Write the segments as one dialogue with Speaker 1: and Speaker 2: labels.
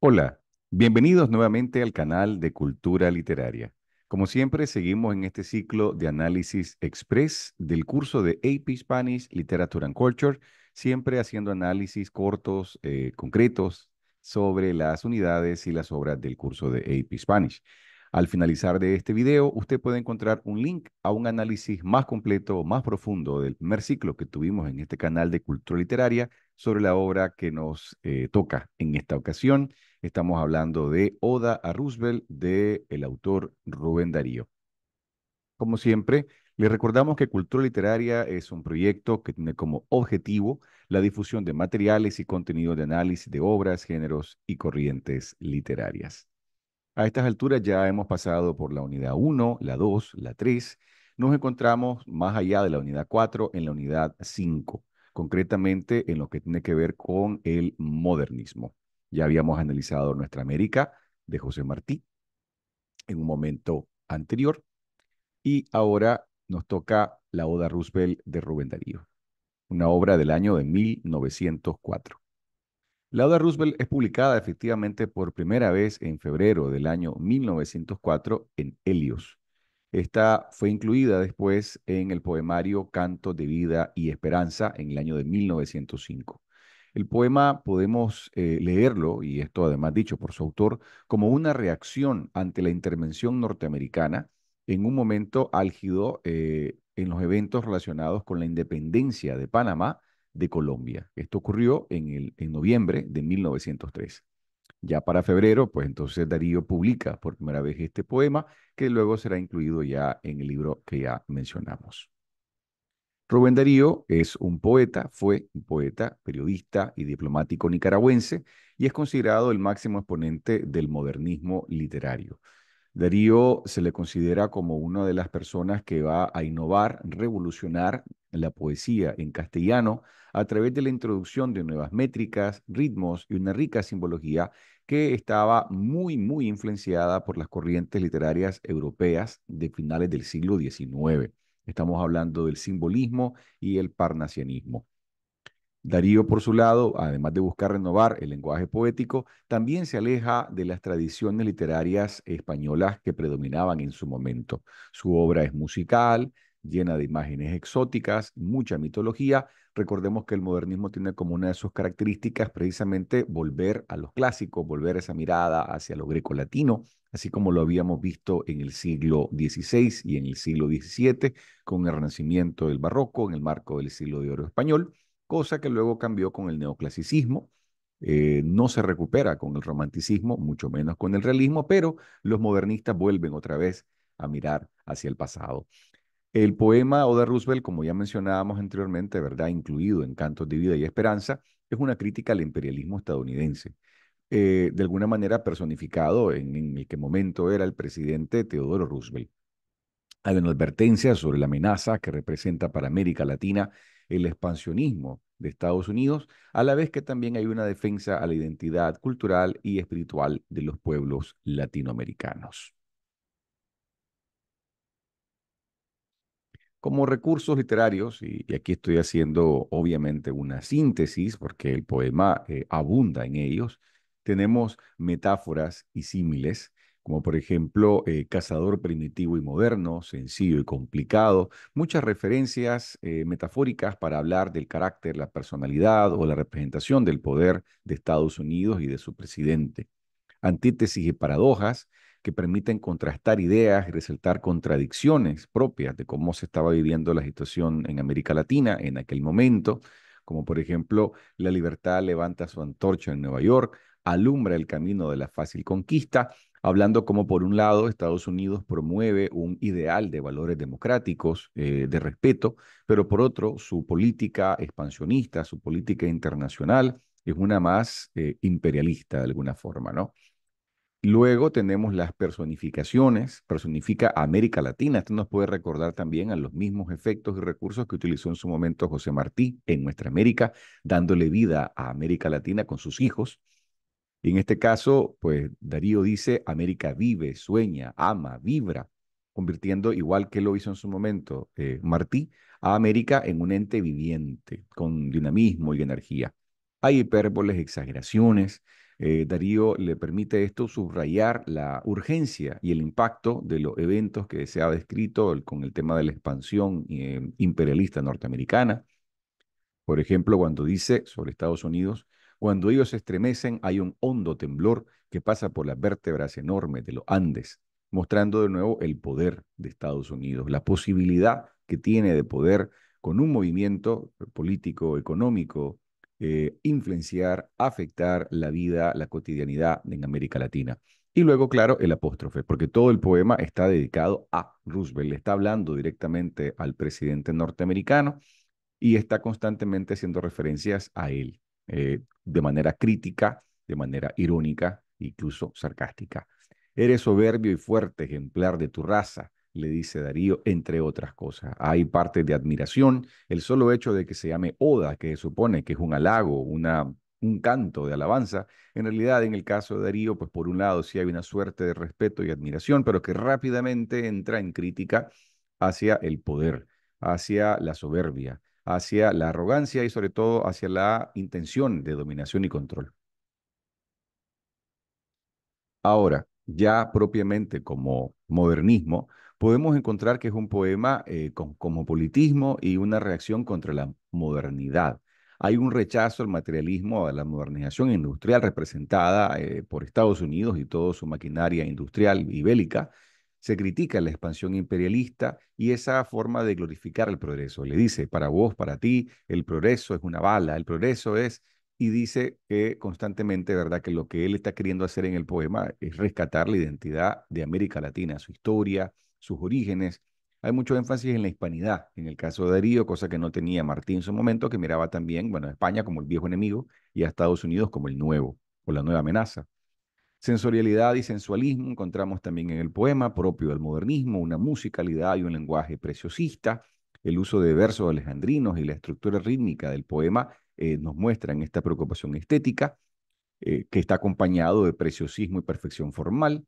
Speaker 1: Hola, bienvenidos nuevamente al canal de Cultura Literaria. Como siempre, seguimos en este ciclo de análisis express del curso de AP Spanish Literature and Culture, siempre haciendo análisis cortos, eh, concretos, sobre las unidades y las obras del curso de AP Spanish. Al finalizar de este video, usted puede encontrar un link a un análisis más completo, más profundo del primer ciclo que tuvimos en este canal de Cultura Literaria sobre la obra que nos eh, toca en esta ocasión, Estamos hablando de Oda a Roosevelt del el autor Rubén Darío. Como siempre, les recordamos que Cultura Literaria es un proyecto que tiene como objetivo la difusión de materiales y contenido de análisis de obras, géneros y corrientes literarias. A estas alturas ya hemos pasado por la unidad 1, la 2, la 3. Nos encontramos más allá de la unidad 4 en la unidad 5, concretamente en lo que tiene que ver con el modernismo. Ya habíamos analizado Nuestra América de José Martí en un momento anterior y ahora nos toca la Oda Roosevelt de Rubén Darío, una obra del año de 1904. La Oda Roosevelt es publicada efectivamente por primera vez en febrero del año 1904 en Helios. Esta fue incluida después en el poemario Canto de Vida y Esperanza en el año de 1905. El poema podemos eh, leerlo, y esto además dicho por su autor, como una reacción ante la intervención norteamericana en un momento álgido eh, en los eventos relacionados con la independencia de Panamá de Colombia. Esto ocurrió en, en noviembre de 1903. Ya para febrero, pues entonces Darío publica por primera vez este poema que luego será incluido ya en el libro que ya mencionamos. Rubén Darío es un poeta, fue un poeta, periodista y diplomático nicaragüense y es considerado el máximo exponente del modernismo literario. Darío se le considera como una de las personas que va a innovar, revolucionar la poesía en castellano a través de la introducción de nuevas métricas, ritmos y una rica simbología que estaba muy, muy influenciada por las corrientes literarias europeas de finales del siglo XIX. Estamos hablando del simbolismo y el parnasianismo. Darío, por su lado, además de buscar renovar el lenguaje poético, también se aleja de las tradiciones literarias españolas que predominaban en su momento. Su obra es musical, llena de imágenes exóticas, mucha mitología. Recordemos que el modernismo tiene como una de sus características precisamente volver a los clásicos, volver esa mirada hacia lo greco-latino, así como lo habíamos visto en el siglo XVI y en el siglo XVII, con el renacimiento del barroco en el marco del siglo de oro español, cosa que luego cambió con el neoclasicismo. Eh, no se recupera con el romanticismo, mucho menos con el realismo, pero los modernistas vuelven otra vez a mirar hacia el pasado. El poema Oda Roosevelt, como ya mencionábamos anteriormente, ¿verdad? Incluido en Cantos de Vida y Esperanza, es una crítica al imperialismo estadounidense. Eh, de alguna manera personificado en, en el que momento era el presidente Teodoro Roosevelt. Hay una advertencia sobre la amenaza que representa para América Latina el expansionismo de Estados Unidos, a la vez que también hay una defensa a la identidad cultural y espiritual de los pueblos latinoamericanos. como recursos literarios, y, aquí estoy haciendo obviamente una síntesis porque el poema eh, abunda en ellos, tenemos metáforas y símiles, como por ejemplo eh, Cazador primitivo y moderno, sencillo y complicado, muchas referencias eh, metafóricas para hablar del carácter, la personalidad o la representación del poder de Estados Unidos y de su presidente. Antítesis y paradojas, que permiten contrastar ideas y resaltar contradicciones propias de cómo se estaba viviendo la situación en América Latina en aquel momento, como por ejemplo La libertad levanta su antorcha en Nueva York, alumbra el camino de la fácil conquista, hablando como por un lado Estados Unidos promueve un ideal de valores democráticos, eh, de respeto, pero por otro su política expansionista, su política internacional es una más eh, imperialista de alguna forma, ¿no? Luego tenemos las personificaciones, personifica América Latina. Esto nos puede recordar también a los mismos efectos y recursos que utilizó en su momento José Martí en nuestra América, dándole vida a América Latina con sus hijos. Y en este caso, pues Darío dice, América vive, sueña, ama, vibra, convirtiendo, igual que lo hizo en su momento eh, Martí, a América en un ente viviente, con dinamismo y energía. Hay hipérboles, exageraciones, eh, Darío le permite esto subrayar la urgencia y el impacto de los eventos que se ha descrito con el tema de la expansión eh, imperialista norteamericana. Por ejemplo, cuando dice sobre Estados Unidos, cuando ellos se estremecen hay un hondo temblor que pasa por las vértebras enormes de los Andes, mostrando de nuevo el poder de Estados Unidos, la posibilidad que tiene de poder con un movimiento político, económico, eh, influenciar, afectar la vida, la cotidianidad en América Latina. Y luego, claro, el apóstrofe, porque todo el poema está dedicado a Roosevelt, está hablando directamente al presidente norteamericano y está constantemente haciendo referencias a él, eh, de manera crítica, de manera irónica, incluso sarcástica. Eres soberbio y fuerte, ejemplar de tu raza, le dice Darío, entre otras cosas. Hay parte de admiración, el solo hecho de que se llame Oda, que supone que es un halago, una, un canto de alabanza, en realidad en el caso de Darío, pues por un lado sí hay una suerte de respeto y admiración, pero que rápidamente entra en crítica hacia el poder, hacia la soberbia, hacia la arrogancia y sobre todo hacia la intención de dominación y control. Ahora, ya propiamente como modernismo, podemos encontrar que es un poema eh, con cosmopolitismo y una reacción contra la modernidad. Hay un rechazo al materialismo, a la modernización industrial representada eh, por Estados Unidos y toda su maquinaria industrial y bélica. Se critica la expansión imperialista y esa forma de glorificar el progreso. Le dice, para vos, para ti, el progreso es una bala, el progreso es y dice que constantemente, ¿verdad?, que lo que él está queriendo hacer en el poema es rescatar la identidad de América Latina, su historia, sus orígenes. Hay mucho énfasis en la hispanidad, en el caso de Darío, cosa que no tenía Martín en su momento, que miraba también, bueno, a España como el viejo enemigo y a Estados Unidos como el nuevo o la nueva amenaza. Sensorialidad y sensualismo encontramos también en el poema, propio del modernismo, una musicalidad y un lenguaje preciosista. El uso de versos alejandrinos y la estructura rítmica del poema eh, nos muestran esta preocupación estética, eh, que está acompañado de preciosismo y perfección formal.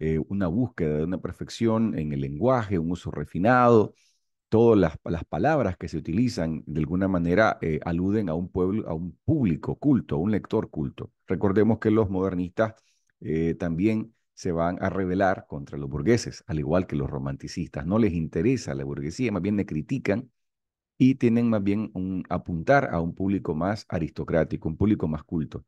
Speaker 1: Eh, una búsqueda de una perfección en el lenguaje, un uso refinado. Todas las, palabras que se utilizan de alguna manera eh, aluden a un pueblo, a un público culto, a un lector culto. Recordemos que los modernistas eh, también se van a rebelar contra los burgueses, al igual que los romanticistas. No les interesa la burguesía, más bien le critican y tienen más bien un, apuntar a un público más aristocrático, un público más culto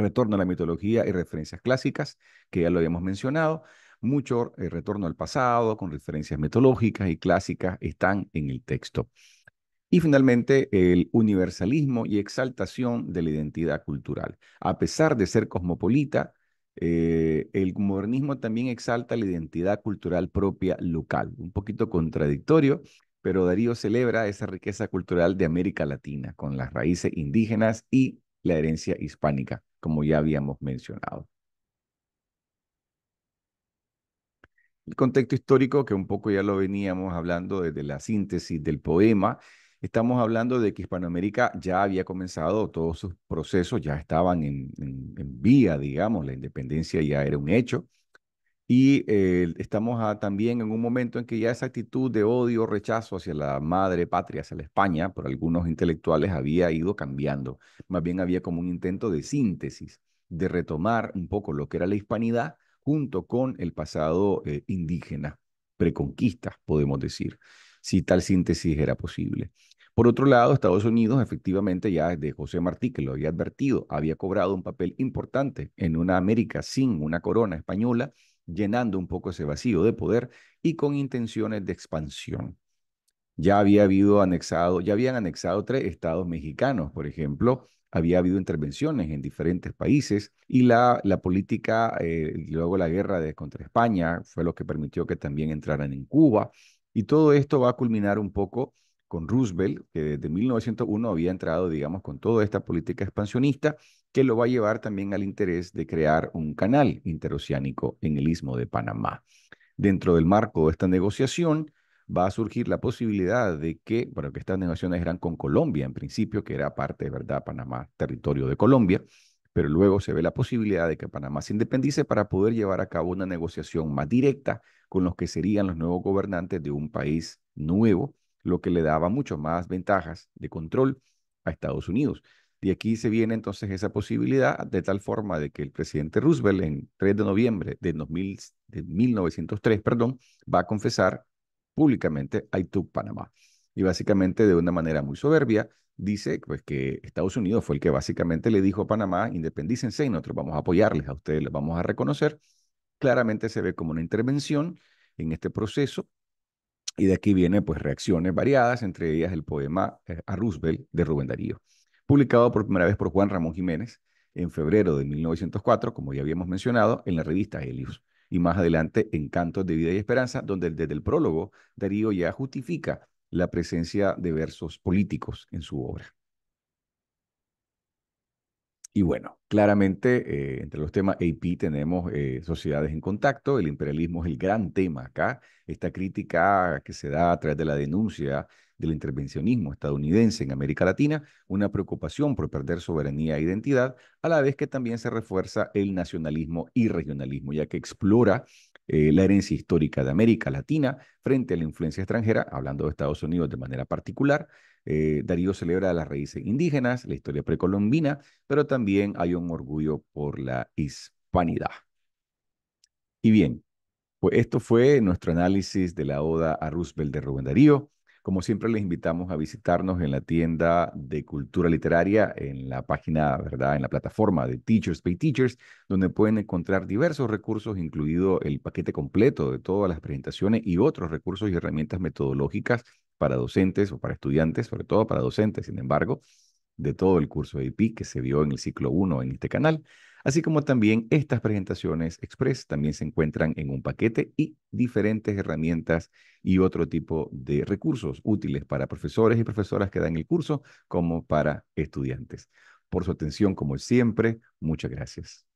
Speaker 1: retorno a la mitología y referencias clásicas, que ya lo habíamos mencionado, mucho eh, retorno al pasado con referencias mitológicas y clásicas están en el texto. Y finalmente, el universalismo y exaltación de la identidad cultural. A pesar de ser cosmopolita, eh, el modernismo también exalta la identidad cultural propia local, un poquito contradictorio, pero Darío celebra esa riqueza cultural de América Latina con las raíces indígenas y la herencia hispánica como ya habíamos mencionado. El contexto histórico, que un poco ya lo veníamos hablando desde la síntesis del poema, estamos hablando de que Hispanoamérica ya había comenzado todos sus procesos, ya estaban en, en vía, digamos, la independencia ya era un hecho. Y eh, estamos también en un momento en que ya esa actitud de odio, rechazo hacia la madre patria, hacia la España, por algunos intelectuales, había ido cambiando. Más bien había como un intento de síntesis, de retomar un poco lo que era la hispanidad junto con el pasado eh, indígena, preconquista, podemos decir, si tal síntesis era posible. Por otro lado, Estados Unidos efectivamente ya desde José Martí, que lo había advertido, había cobrado un papel importante en una América sin una corona española llenando un poco ese vacío de poder y con intenciones de expansión. Ya había habido anexado, ya habían anexado tres estados mexicanos, por ejemplo, había habido intervenciones en diferentes países y la, la política, eh, luego la guerra contra España fue lo que permitió que también entraran en Cuba. Y todo esto va a culminar un poco con Roosevelt, que desde 1901 había entrado, digamos, con toda esta política expansionista, que lo va a llevar también al interés de crear un canal interoceánico en el istmo de Panamá. Dentro del marco de esta negociación va a surgir la posibilidad de que, bueno, que estas negociaciones eran con Colombia en principio, que era parte, ¿verdad?, Panamá, territorio de Colombia, pero luego se ve la posibilidad de que Panamá se independice para poder llevar a cabo una negociación más directa con los que serían los nuevos gobernantes de un país nuevo lo que le daba mucho más ventajas de control a Estados Unidos. Y aquí se viene entonces esa posibilidad de tal forma de que el presidente Roosevelt en 3 de noviembre de, de 1903 perdón, va a confesar públicamente a took Panamá. Y básicamente de una manera muy soberbia dice pues que Estados Unidos fue el que básicamente le dijo a Panamá independícense y nosotros vamos a apoyarles, a ustedes les vamos a reconocer. Claramente se ve como una intervención en este proceso y de aquí vienen pues reacciones variadas, entre ellas el poema eh, A Roosevelt de Rubén Darío, publicado por primera vez por Juan Ramón Jiménez en febrero de 1904, como ya habíamos mencionado, en la revista Helios y más adelante en Cantos de Vida y Esperanza, donde desde el prólogo Darío ya justifica la presencia de versos políticos en su obra. Y bueno, claramente eh, entre los temas AP tenemos eh, sociedades en contacto, el imperialismo es el gran tema acá, esta crítica que se da a través de la denuncia del intervencionismo estadounidense en América Latina, una preocupación por perder soberanía e identidad, a la vez que también se refuerza el nacionalismo y regionalismo, ya que explora eh, la herencia histórica de América Latina frente a la influencia extranjera, hablando de Estados Unidos de manera particular, eh, Darío celebra las raíces indígenas, la historia precolombina, pero también hay un orgullo por la hispanidad. Y bien, pues esto fue nuestro análisis de la Oda a Roosevelt de Rubén Darío. Como siempre, les invitamos a visitarnos en la tienda de cultura literaria, en la página, ¿verdad? En la plataforma de Teachers Pay Teachers, donde pueden encontrar diversos recursos, incluido el paquete completo de todas las presentaciones y otros recursos y herramientas metodológicas para docentes o para estudiantes, sobre todo para docentes, sin embargo, de todo el curso de IP que se vio en el ciclo 1 en este canal, así como también estas presentaciones express también se encuentran en un paquete y diferentes herramientas y otro tipo de recursos útiles para profesores y profesoras que dan el curso como para estudiantes. Por su atención, como siempre, muchas gracias.